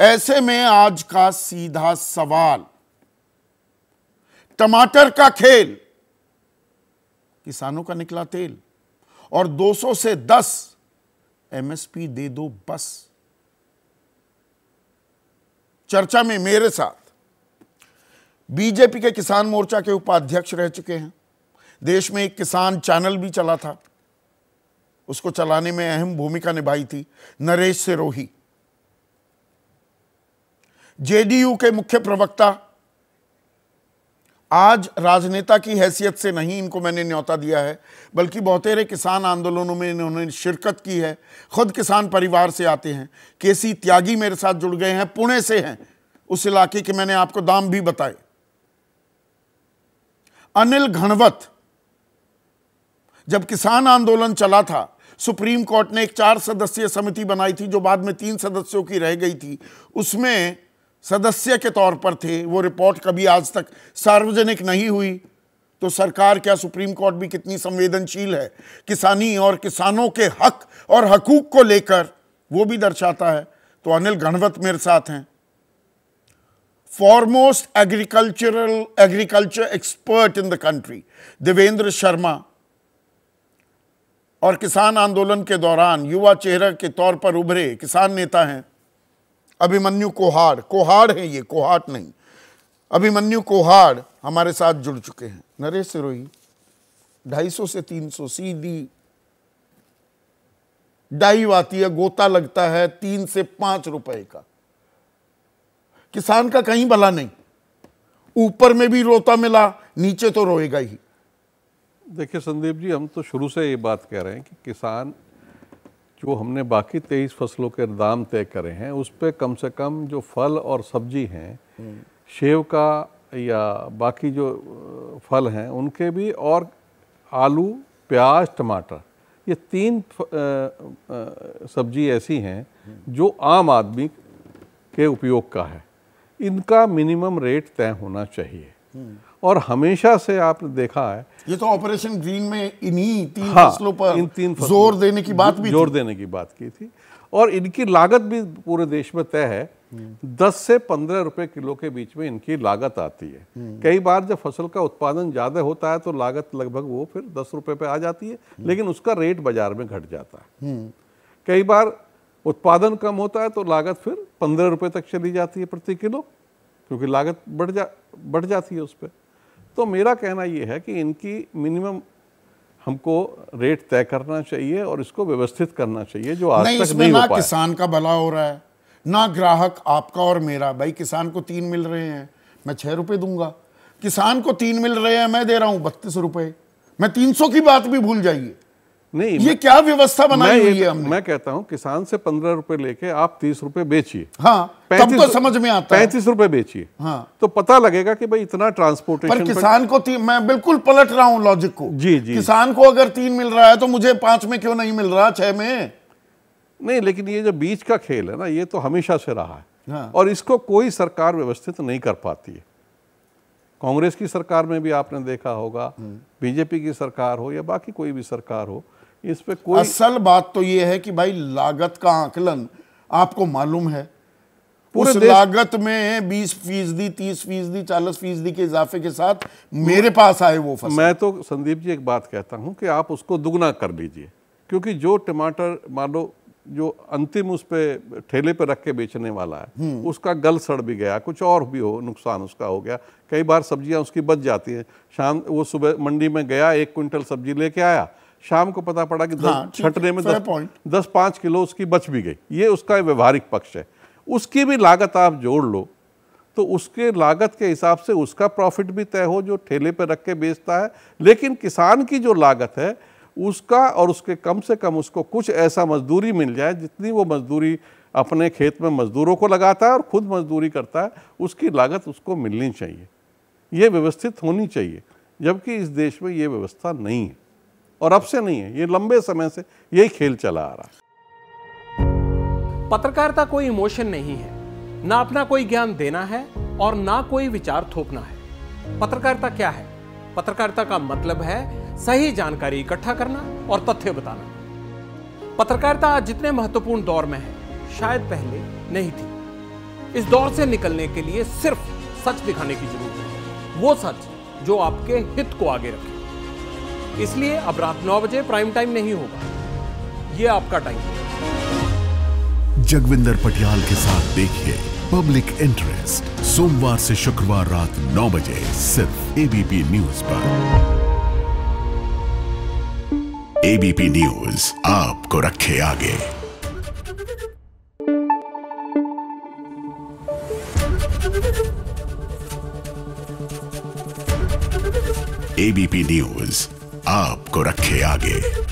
ऐसे में आज का सीधा सवाल टमाटर का खेल किसानों का निकला तेल और 200 से 10 एमएसपी दे दो बस चर्चा में मेरे साथ बीजेपी के किसान मोर्चा के उपाध्यक्ष रह चुके हैं देश में एक किसान चैनल भी चला था उसको चलाने में अहम भूमिका निभाई थी नरेश सिरोही जेडीयू के मुख्य प्रवक्ता आज राजनेता की हैसियत से नहीं इनको मैंने न्योता दिया है बल्कि बहुतेरे किसान आंदोलनों में इन्होंने शिरकत की है खुद किसान परिवार से आते हैं केसी त्यागी मेरे साथ जुड़ गए हैं पुणे से हैं उस इलाके के मैंने आपको दाम भी बताए अनिल घणवत जब किसान आंदोलन चला था सुप्रीम कोर्ट ने एक चार सदस्यीय समिति बनाई थी जो बाद में तीन सदस्यों की रह गई थी उसमें सदस्य के तौर पर थे वो रिपोर्ट कभी आज तक सार्वजनिक नहीं हुई तो सरकार क्या सुप्रीम कोर्ट भी कितनी संवेदनशील है किसानी और किसानों के हक और हकूक को लेकर वो भी दर्शाता है तो अनिल गणवत मेरे साथ हैं foremost agricultural agriculture expert in the country Devendra Sharma और किसान आंदोलन के दौरान युवा चेहरा के तौर पर उभरे किसान नेता हैं अभिमन्यु कोहार कोहार है ये कोहाट नहीं अभिमन्यु कोहार हमारे साथ जुड़ चुके हैं नरेश सिरोही ढाई से 300 सीधी डाई आती है गोता लगता है तीन से पांच रुपए का किसान का कहीं भला नहीं ऊपर में भी रोता मिला नीचे तो रोएगा ही देखिए संदीप जी हम तो शुरू से ये बात कह रहे हैं कि किसान जो हमने बाकी तेईस फसलों के दाम तय करे हैं उस पर कम से कम जो फल और सब्जी हैं शेव हम्म। का या बाकी जो फल हैं उनके भी और आलू प्याज टमाटर ये तीन सब्जी ऐसी हैं जो आम आदमी के उपयोग का है इनका मिनिमम रेट तय होना चाहिए हम्म। और हमेशा से आपने देखा है ये तो ऑपरेशन ग्रीन में इन्हीं तीन हाँ, फसलों पर इन तीन जोर देने की बात भी जोर देने की बात की थी और इनकी लागत भी पूरे देश में तय है दस से पंद्रह रुपए किलो के बीच में इनकी लागत आती है हम्म। कई बार जब फसल का उत्पादन ज़्यादा होता है तो लागत लगभग वो फिर दस रुपए पे आ जाती है हम्म। लेकिन उसका रेट बाजार में घट जाता है कई बार उत्पादन कम होता है तो लागत फिर पंद्रह रुपए तक चली जाती है प्रति किलो क्योंकि लागत बढ़ जा बढ़ जाती है उस पर तो मेरा कहना ये है कि इनकी मिनिमम हमको रेट तय करना चाहिए और इसको व्यवस्थित करना चाहिए जो आज नहीं, तक नहीं ना किसान का भला हो रहा है ना ग्राहक आपका और मेरा भाई किसान को तीन मिल रहे हैं मैं छह रुपए दूंगा किसान को तीन मिल रहे हैं मैं दे रहा हूं बत्तीस रुपए मैं तीन सौ की बात भी भूल जाइए नहीं ये क्या व्यवस्था बनाई हुई है हमने मैं कहता हूँ किसान से पंद्रह रुपए लेके आप तीस रुपए बेचिए हाँ तब तो समझ में आता पैंतीस रुपए बेचिए हाँ तो पता लगेगा कि भाई इतना ट्रांसपोर्टेशन पर किसान पर... को मैं बिल्कुल पलट रहा हूँ लॉजिक को जी जी किसान को अगर तीन मिल रहा है तो मुझे पांच में क्यों नहीं मिल रहा छह में नहीं लेकिन ये जो बीच का खेल है ना ये तो हमेशा से रहा है हाँ। और इसको कोई सरकार व्यवस्थित नहीं कर पाती है कांग्रेस की सरकार में भी आपने देखा होगा हम्म। बीजेपी की सरकार हो या बाकी कोई भी सरकार हो इस पे कोई असल बात तो ये है कि भाई लागत का आकलन आपको मालूम है उस लागत में 20 फीसदी तीस फीसदी चालीस फीसदी के इजाफे के साथ मेरे पास आए वो फसल मैं तो संदीप जी एक बात कहता हूँ कि आप उसको दुगना कर लीजिए क्योंकि जो टमाटर मान लो जो अंतिम उस पर ठेले पर रख के बेचने वाला है हम्म। उसका गल सड़ भी गया कुछ और भी हो नुकसान उसका हो गया कई बार सब्जियां उसकी बच जाती हैं शाम वो सुबह मंडी में गया एक क्विंटल सब्जी लेके आया शाम को पता पड़ा कि हाँ, छटने में दस, दस पाँच किलो उसकी बच भी गई ये उसका व्यवहारिक पक्ष है उसकी भी लागत आप जोड़ लो तो उसके लागत के हिसाब से उसका प्रॉफिट भी तय हो जो ठेले पर रख के बेचता है लेकिन किसान की जो लागत है उसका और उसके कम से कम उसको कुछ ऐसा मजदूरी मिल जाए जितनी वो मजदूरी अपने खेत में मजदूरों को लगाता है और खुद मजदूरी करता है उसकी लागत उसको मिलनी चाहिए ये व्यवस्थित होनी चाहिए जबकि इस देश में ये व्यवस्था नहीं है और अब से नहीं है ये लंबे समय से यही खेल चला आ रहा पत्रकारिता कोई इमोशन नहीं है ना अपना कोई ज्ञान देना है और ना कोई विचार थोपना है पत्रकारिता क्या है पत्रकारिता का मतलब है सही जानकारी इकट्ठा करना और तथ्य बताना पत्रकारिता आज जितने महत्वपूर्ण दौर में है शायद पहले नहीं थी इस दौर से निकलने के लिए सिर्फ सच दिखाने की जरूरत है वो सच जो आपके हित को आगे रखे इसलिए अब रात नौ बजे प्राइम टाइम नहीं होगा ये आपका टाइम है जगविंदर पटियाल के साथ देखिए पब्लिक इंटरेस्ट सोमवार से शुक्रवार रात नौ बजे सिर्फ एबीपी न्यूज पर एबीपी न्यूज आपको रखे आगे एबीपी न्यूज आपको रखे आगे